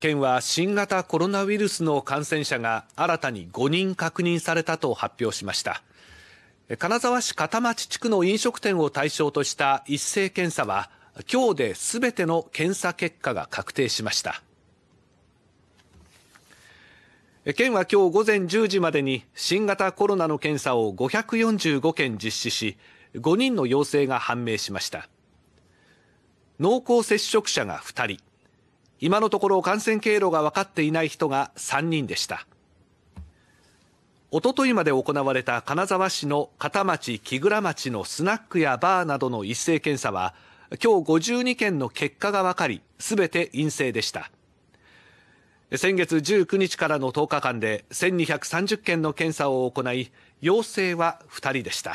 県は新型コロナウイルスの感染者が新たに5人確認されたと発表しました金沢市片町地区の飲食店を対象とした一斉検査は今日で全ての検査結果が確定しました県は今日午前10時までに新型コロナの検査を545件実施し5人の陽性が判明しました濃厚接触者が2人今のところ感染経路が分かっていない人が3人でしたおとといまで行われた金沢市の片町木倉町のスナックやバーなどの一斉検査は今日52件の結果が分かり全て陰性でした先月19日からの10日間で1230件の検査を行い陽性は2人でした